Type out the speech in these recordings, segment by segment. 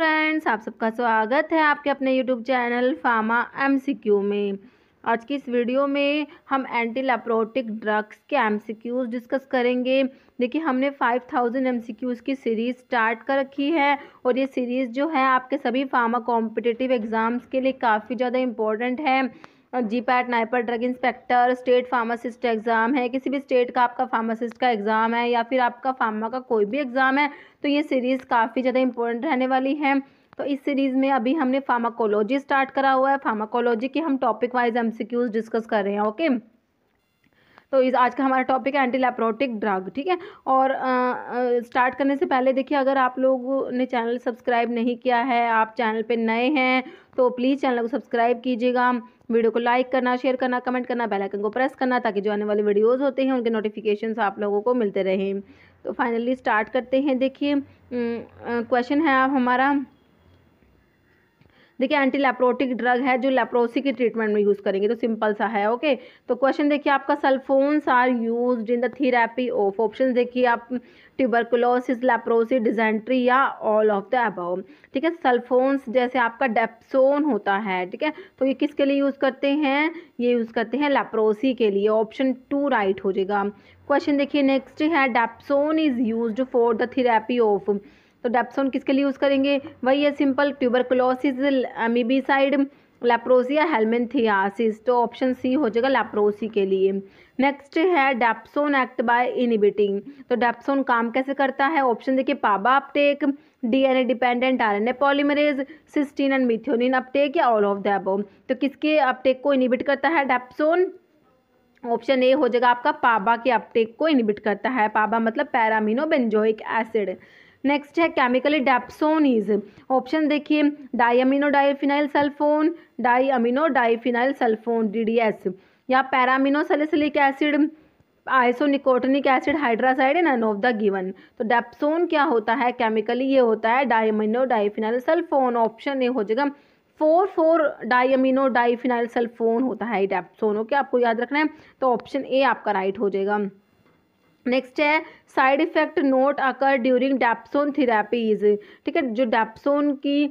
Friends आप सबका स्वागत है आपके अपने यूट्यूब चैनल फार्मा एमसीक्यू में आज की इस वीडियो में हम एंटी लैप्रोटिक ड्रग्स के एमसीक्यूज डिस्कस करेंगे देखिए हमने 5000 एमसीक्यूज की सीरीज़ स्टार्ट कर रखी है और ये सीरीज़ जो है आपके सभी फार्मा कॉम्पिटिटिव एग्ज़ाम्स के लिए काफ़ी ज़्यादा इम्पोर्टेंट है GPAT NIPER drug inspector state pharmacist exam है किसी भी स्टेट का आपका फार्मासिस्ट का एग्ज़ाम है या फिर आपका फार्मा का कोई भी एग्ज़ाम है तो ये सीरीज़ काफ़ी ज़्यादा इंपॉर्टेंट रहने वाली है तो इस सीरीज़ में अभी हमने फार्माकोलॉजी स्टार्ट करा हुआ है फार्माकोलॉजी के हम टॉपिक वाइज एम डिस्कस कर रहे हैं ओके तो इस आज का हमारा टॉपिक है एंटी लेप्रोटिक ड्रग ठीक है और स्टार्ट करने से पहले देखिए अगर आप लोग ने चैनल सब्सक्राइब नहीं किया है आप चैनल पर नए हैं तो प्लीज़ चैनल को सब्सक्राइब कीजिएगा वीडियो को लाइक करना शेयर करना कमेंट करना बेल आइकन को प्रेस करना ताकि जो आने वाले वीडियोस होते हैं उनके नोटिफिकेशंस आप लोगों को मिलते रहें तो फाइनली स्टार्ट करते हैं देखिए क्वेश्चन है आप हमारा देखिए एंटी लेप्रोटिक ड्रग है जो लेप्रोसी की ट्रीटमेंट में यूज़ करेंगे तो सिंपल सा है ओके तो क्वेश्चन देखिए आपका sulfones are use in the therapy of option देखिए आप ट्यूबरकुलोसिस लेप्रोसी डिजेंट्री या ऑल ऑफ द अबव ठीक है सल्फोन्स जैसे आपका डेप्सोन होता है ठीक है तो ये किसके लिए यूज़ करते हैं ये यूज़ करते हैं लेप्रोसी के लिए ऑप्शन टू राइट हो जाएगा क्वेश्चन देखिए नेक्स्ट है dapsone is use for the therapy of तो डेप्सोन किसके लिए यूज़ करेंगे वही है सिंपल ट्यूबरकुलोसिस एमिबीसाइड लेप्रोसिया हेलमेंथियासिस तो ऑप्शन सी हो जाएगा लेप्रोसी के लिए नेक्स्ट है डेप्सोन एक्ट बाय इनिबिटिंग तो डेप्सोन काम कैसे करता है ऑप्शन देखिए PABA uptake DNA dependent RNA polymerase cysteine and methionine uptake या ऑल ऑफ द अबव तो किसके अपटेक को इनिबिट करता है डेप्सोन ऑप्शन ए हो जाएगा आपका पाबा के अपटेक को इनिबिट करता है पाबा मतलब पैरामिनो बेंजोइक एसिड नेक्स्ट है केमिकल इज ऑप्शन देखिए diamino diphenyl sulphone diamino diphenyl sulphone DDS या para amino salicylic acid isonicotinic acid hydrazide and none of the given तो डेप्सोन क्या होता है केमिकली ये होता है diamino diphenyl sulphone option A हो जाएगा four four diamino diphenyl sulphone होता है डेप्सोन ओके आपको याद रखना है तो ऑप्शन ए आपका राइट हो जाएगा नेक्स्ट है side effect not occur during dapsone therapies ठीक है जो डेप्सोन की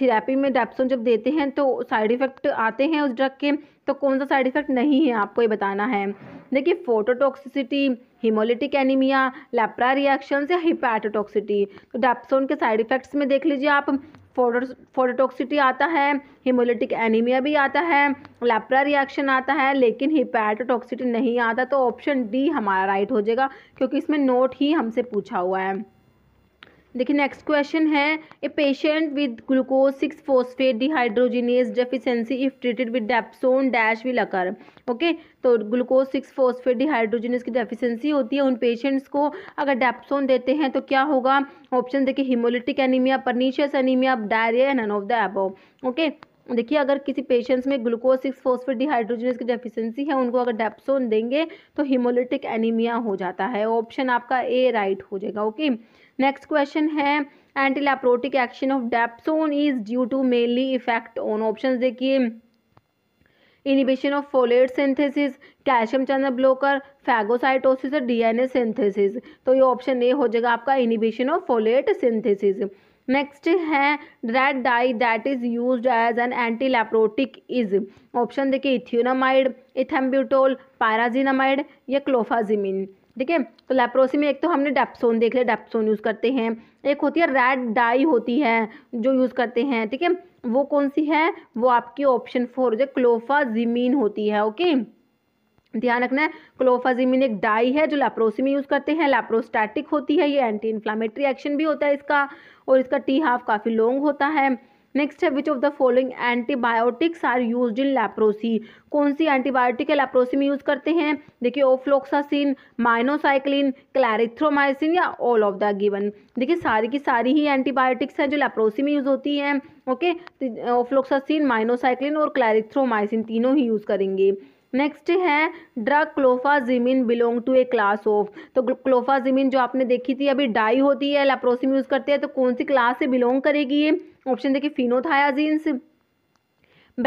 थेरेपी में डेप्सोन जब देते हैं तो साइड इफेक्ट आते हैं उस ड्रग के तो कौन सा साइड इफेक्ट नहीं है आपको ये बताना है देखिए phototoxicity haemolytic anaemia lepra reactions या हिपैटोटॉक्सिटी तो डेप्सोन के साइड इफेक्ट्स में देख लीजिए आप फोटोटॉक्सिटी आता है हिमोलिटिक एनीमिया भी आता है लेप्रा रिएक्शन आता है लेकिन हिपैटोटॉक्सिटी नहीं आता तो ऑप्शन डी हमारा राइट हो जाएगा क्योंकि इसमें नोट ही हमसे पूछा हुआ है देखिए नेक्स्ट क्वेश्चन है a patient with glucose six phosphate dehydrogenase deficiency if treated with dapsone dash will occur okay तो ग्लूकोज सिक्स फोस्फेट डिहाइड्रोजिनेज की डेफिशिएंसी होती है उन पेशेंट्स को अगर डेप्सोन देते हैं तो क्या होगा ऑप्शन देखिए haemolytic anaemia pernicious anaemia diarrhoea and none of the above okay देखिए अगर किसी पेशेंट्स में ग्लूकोज सिक्स फोस्फेट डिहाइड्रोजिनस की डेफिशिएंसी है उनको अगर डेप्सोन देंगे तो हिमोलिटिक एनीमिया हो जाता है ऑप्शन आपका ए राइट हो जाएगा ओके नेक्स्ट क्वेश्चन है anti leprotic action of dapsone is due to mainly effect on option देखिए inhibition of folate synthesis calcium channel blocker phagocytosis और डीएनए सिंथेसिस तो ये ऑप्शन ए हो जाएगा आपका inhibition of folate synthesis next है red dye that is use as an anti leprotic is option देखिए ethionamide इथेम्ब्यूटोल पाराजिनामाइड या क्लोफाजिमिन ठीक है तो लेप्रोसी में एक तो हमने डेप्सोन देख लिया डेप्सोन यूज़ करते हैं एक होती है रेड डाई होती है जो यूज़ करते हैं ठीक है थीके? वो कौन सी है वो आपकी ऑप्शन फोर हो जाए जमीन होती है ओके ध्यान रखना है क्लोफाजिमिन एक डाई है जो लेप्रोसी में यूज़ करते हैं लेप्रोस्टैटिक होती है ये एंटी इन्फ्लामेटरी एक्शन भी होता है इसका और इसका टी हाफ काफ़ी लॉन्ग होता है नेक्स्ट है which of the following antibiotics are use in leprosy कौन सी एंटीबायोटिक है लेप्रोसी में यूज़ करते हैं देखिए ओफ्लोक्सासिन माइनोसाइक्लिन क्लैरिथ्रोमाइसिन या ऑल ऑफ द गिवन देखिए सारी की सारी ही एंटीबायोटिक्स हैं जो लेप्रोसी में यूज़ होती हैं ओके ओफ्लोक्सासिन माइनोसाइक्लिन और क्लैरिथ्रोमाइसिन तीनों ही यूज़ करेंगे नेक्स्ट है drug clofazimine belong to a class of तो क्लोफाजिमिन जो आपने देखी थी अभी डाई होती है लेप्रोसिम यूज़ करते हैं तो कौन सी क्लास से बिलोंग करेगी ये ऑप्शन देखिए फिनोथायाजीन्स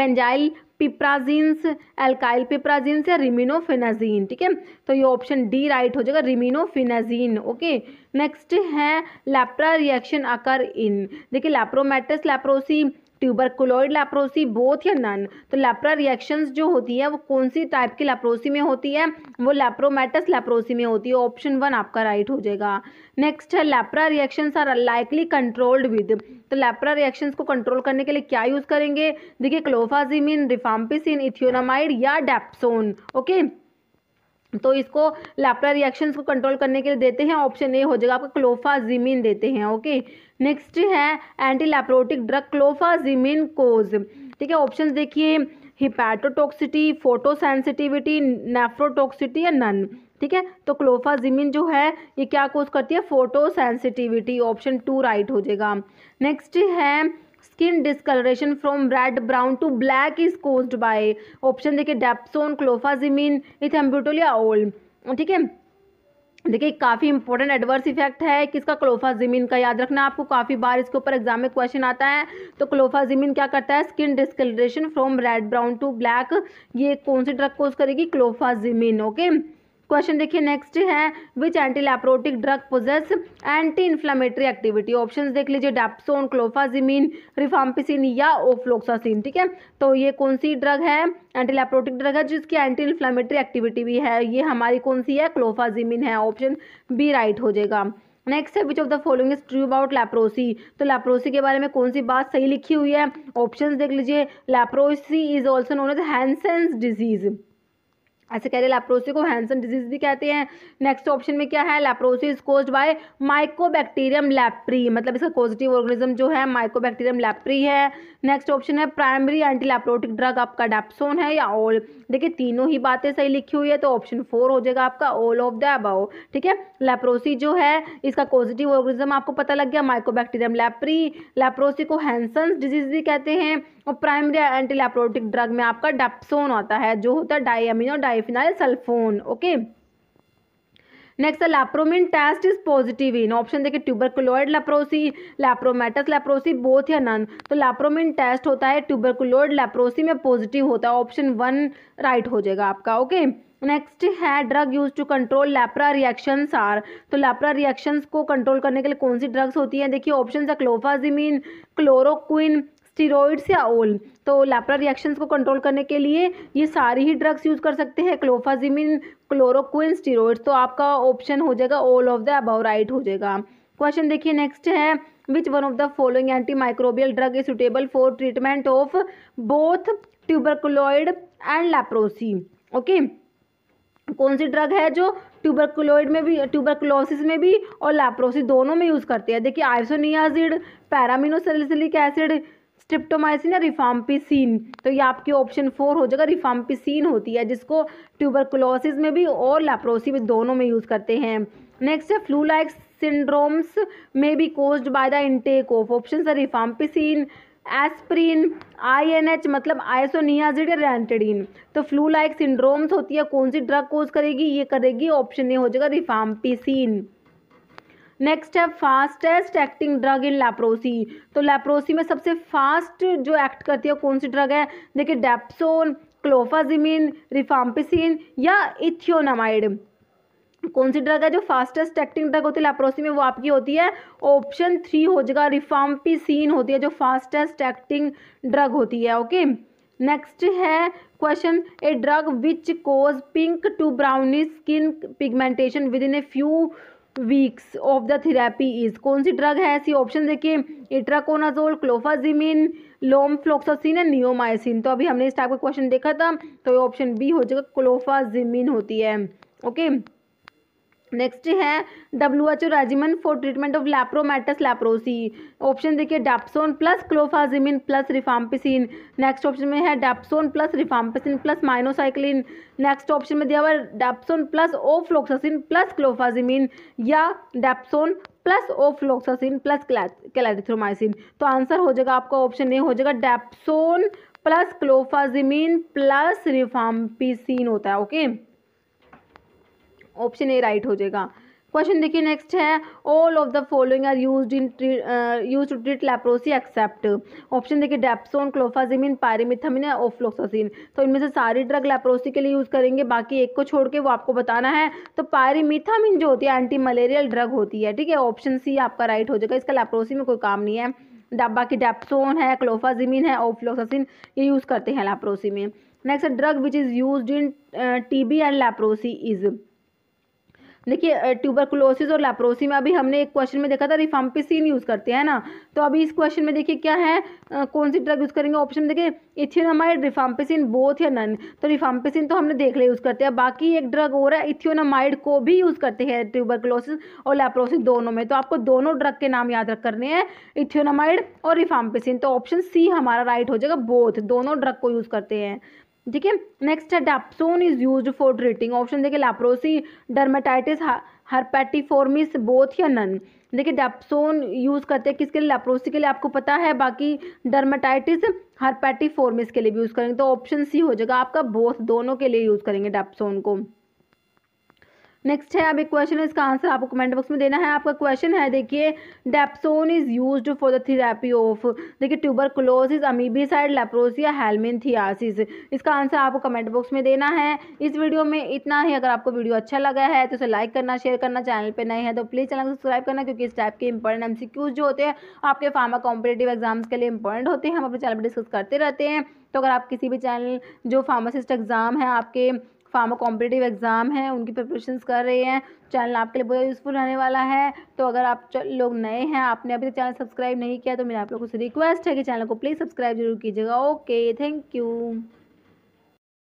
बेंजाइल पिप्राजींस एल्काइल पिप्राजींस या रिमिनोफिनाजीन ठीक है तो ये ऑप्शन डी राइट हो जाएगा रिमिनोफिनाजीन ओके नेक्स्ट है लेप्रा रिएक्शन अकर इन देखिए lepromatous leprosy tuberculoid leprosy both या नन तो लेप्रा रिएक्शंस जो होती है वो कौन सी टाइप की लेप्रोसी में होती है वो लेप्रोमेटस लेप्रोसी में होती है ऑप्शन वन आपका राइट हो जाएगा नेक्स्ट है lepra reactions are likely controlled with तो लेप्रा रिएक्शंस को कंट्रोल करने के लिए क्या यूज़ करेंगे देखिए क्लोफाजिमिन रिफाम्पिसिन इथियोनामाइड या डेप्सोन ओके okay? तो इसको लैपरा रिएक्शंस को कंट्रोल करने के लिए देते हैं ऑप्शन ए हो जाएगा आपका क्लोफाजिमिन देते हैं ओके नेक्स्ट है anti leprotic drug clofazimine cause ठीक है ऑप्शन देखिए हिपैटोटॉक्सिटी फोटोसेंसिटिविटी नेफ्रोटॉक्सिटी या नन ठीक है तो क्लोफाजिमिन जो है ये क्या कोज करती है फोटो ऑप्शन टू राइट हो जाएगा नेक्स्ट है skin discolouration from red brown to black is caused by option देखिए डेप्सोन क्लोफाजिमिन इथेम्ब्यूटोल या ओल्ड ठीक है देखिए काफ़ी इंपॉर्टेंट एडवर्स इफेक्ट है किसका क्लोफाजिमिन का याद रखना आपको काफ़ी बार इसके ऊपर एग्जाम में क्वेश्चन आता है तो क्लोफाजिमिन क्या करता है skin discolouration from red brown to black ये कौन सी ड्रग कोज करेगी क्लोफाजिमिन ओके okay? क्वेश्चन देखिए नेक्स्ट है which anti leprotic drug possess anti inflammatory activity option देख लीजिए डेप्सोन क्लोफाजिमिन रिफाम्पिसिन या ओफ्लोक्सासिन ठीक है तो ये कौन सी ड्रग है एंटी लेप्रोटिक ड्रग है जिसकी एंटी इन्फ्लामेटरी एक्टिविटी भी है ये हमारी कौन सी है क्लोफाजिमिन है ऑप्शन बी राइट हो जाएगा नेक्स्ट है which of the following is true about leprosy तो लेप्रोसी के बारे में कौन सी बात सही लिखी हुई है ऑप्शंस देख लीजिए leprosy is also known as Hansen's disease ऐसे कह रहे हैं लेप्रोसी को हैंसन डिजीज भी कहते हैं नेक्स्ट ऑप्शन में क्या है leprosy is cause by mycobacterium leprae मतलब इसका पॉजिटिव ऑर्गेनिज्म जो है माइकोबैक्टीरियम लेप्री है नेक्स्ट ऑप्शन है प्राइमरी एंटी लेप्रोटिक ड्रग आपका डेप्सोन है या ओल देखिए तीनों ही बातें सही लिखी हुई है तो ऑप्शन फोर हो जाएगा आपका ओल ऑफ द अबाउ ठीक है लेप्रोसी जो है इसका पॉजिटिव ऑर्गेनिज्म आपको पता लग गया माइकोबैक्टीरियम लेप्री लेप्रोसी को हैंसन डिजीज भी कहते हैं और प्राइमरी एंटी लेप्रोटिक ड्रग में आपका डेप्सोन आता है जो होता है di di diphenyl sulphone okay next lepromin test is positive in option देखिए tuberculoid leprosy lepromatous leprosy both या नन तो लैप्रोमिन टेस्ट होता है ट्यूबरकुलोइड लैप्रोसी में पॉजिटिव होता है ऑप्शन वन राइट हो जाएगा आपका ओके नेक्स्ट है drug use to control lepra reactions are तो लैप्रा रिएक्शंस को कंट्रोल करने के लिए कौन सी ड्रग्स होती हैं देखिए ऑप्शन है क्लोफाजिमिन क्लोरोक्विन स्टीरोइड्स या ओल तो लापरा रिएक्शंस को कंट्रोल करने के लिए ये सारी ही ड्रग्स यूज़ कर सकते हैं क्लोफाजिमिन क्लोरोक्विन स्टीरोइड्स तो आपका ऑप्शन हो जाएगा all of the above right हो जाएगा क्वेश्चन देखिए नेक्स्ट है which one of the following anti microbial drug is suitable for treatment of both tuberculoid and leprosy okay कौन सी ड्रग है जो ट्यूबरकुलॉइड में भी ट्यूबरकुलोसिस में भी और लैप्रोसी दोनों में यूज़ करते हैं देखिए आइसोनियाजिड पैरामिनोसलिसिक एसिड स्ट्रिप्टोमाइसिन या रिफाम्पिसिन तो ये आपके ऑप्शन फोर हो जाएगा रिफाम्पिसिन होती है जिसको ट्यूबरकुलोसिस में भी और लेप्रोसी में दोनों में यूज़ करते हैं नेक्स्ट है फ्लू लाइक सिंड्रोम्स में भी caused by the intake of option है रिफाम्पिसिन एस्प्रिन आईएनएच मतलब आइसोनियाजिड या रेंटेडिन तो फ्लू लाइक सिंड्रोम्स होती है कौन सी ड्रग कोज करेगी ये करेगी ऑप्शन ए हो जाएगा रिफाम्पिसिन नेक्स्ट है fastest acting drug in leprosy तो लेप्रोसी में सबसे फास्ट जो एक्ट करती है कौन सी ड्रग है देखिए डेप्सोन क्लोफाजिमिन रिफाम्पिसिन या इथियोनामाइड कौन सी ड्रग है जो फास्टेस्ट एक्टिंग ड्रग होती है लेप्रोसी में वो आपकी होती है ऑप्शन थ्री हो जाएगा रिफाम्पिसिन होती है जो फास्टेस्ट एक्टिंग ड्रग होती है ओके नेक्स्ट है question a drug which cause pink to brownish skin pigmentation within a few weeks of the therapy is कौन सी ड्रग है ऐसी ऑप्शन देखिए itraconazole clofazimine lomefloxacin and neomycin तो अभी हमने इस टाइप का क्वेश्चन देखा था तो ऑप्शन बी हो जाएगा क्लोफाजिमिन होती है ओके okay? नेक्स्ट है W H O regimen for treatment of lepromatous leprosy option देखिए dapsone plus clofazimine plus rifampicin next option में है dapsone plus rifampicin plus minocycline next option में दिया हुआ है dapsone plus ofloxacin plus clofazimine या dapsone plus ofloxacin plus clarithromycin तो answer हो जाएगा आपका ऑप्शन ए हो जाएगा dapsone plus clofazimine plus rifampicin होता है ओके okay? ऑप्शन ए राइट हो जाएगा क्वेश्चन देखिए नेक्स्ट है all of the following are use in use to treat leprosy except option देखिए डेप्सोन क्लोफाजिमिन पायरीमिथामिन या ओफ्लोक्सासिन तो इनमें से सारी ड्रग लेप्रोसी के लिए यूज़ करेंगे बाकी एक को छोड़ के वो आपको बताना है तो पायरीमिथामिन जो होती है एंटी मलेरियल ड्रग होती है ठीक है ऑप्शन सी आपका राइट हो जाएगा इसका लेप्रोसी में कोई काम नहीं है बाकी डेप्सोन है क्लोफाजिमिन है ओफ्लोक्सासिन ये यूज़ करते हैं लेप्रोसी में next drug which is use in T B and leprosy is देखिए ट्यूबरकुलोसिस और लेप्रोसी में अभी हमने एक क्वेश्चन में देखा था रिफाम्पिसिन यूज़ करते हैं ना तो अभी इस क्वेश्चन में देखिए क्या है आ, कौन सी ड्रग यूज़ करेंगे ऑप्शन में देखिए इथियोनामाइड रिफाम्पिसिन बोथ या नन तो रिफाम्पिसिन तो हमने देख ले यूज़ करते हैं बाकी एक ड्रग और है इथियोनामाइड को भी यूज़ करते हैं ट्यूबरकुलोसिस और लेप्रोसिस दोनों में तो आपको दोनों ड्रग के नाम याद रख करने हैं इथियोनामाइड और रिफाम्पिसिन तो ऑप्शन सी हमारा राइट हो जाएगा बोथ दोनों ड्रग को यूज़ करते हैं ठीक है नेक्स्ट है dapsone is use for treating option देखिए लेप्रोसी डर्माटाइटिस हरपेटिफॉर्मिस बोथ या नन देखिए डेप्सोन यूज़ करते हैं किसके लिए लेप्रोसी के लिए आपको पता है बाकी डर्माटाइटिस हरपेटिफॉर्मिस के लिए भी यूज़ करेंगे तो ऑप्शन सी हो जाएगा आपका बोथ दोनों के लिए यूज़ करेंगे डेप्सोन को नेक्स्ट है अब एक क्वेश्चन है इसका आंसर आपको कमेंट बॉक्स में देना है आपका क्वेश्चन है देखिए dapsone is use for the therapy of देखिए tuberculosis amoebicide leprosy helminthiasis इसका आंसर आपको कमेंट बॉक्स में देना है इस वीडियो में इतना ही अगर आपको वीडियो अच्छा लगा है तो उसे लाइक करना शेयर करना चैनल पर नहीं है तो प्लीज़ चैनल को सब्सक्राइब करना क्योंकि इस टाइप के इंपॉर्टेंट एम जो होते हैं आपके फार्मा कॉम्पिटेटिव एग्जाम्स के लिए इंपॉर्टेंट होते हैं हम अपने चैनल पर डिस्कस करते रहते हैं तो अगर आप किसी भी चैनल जो फार्मासिस्ट एग्ज़ाम है आपके फार्मा कॉम्पिटेटिव एग्ज़ाम है उनकी प्रिपरेशन कर रहे हैं चैनल आपके लिए बहुत यूज़फुल रहने वाला है तो अगर आप लोग नए हैं आपने अभी तक चैनल सब्सक्राइब नहीं किया तो मेरा आप लोगों से रिक्वेस्ट है कि चैनल को प्लीज़ सब्सक्राइब जरूर कीजिएगा ओके थैंक यू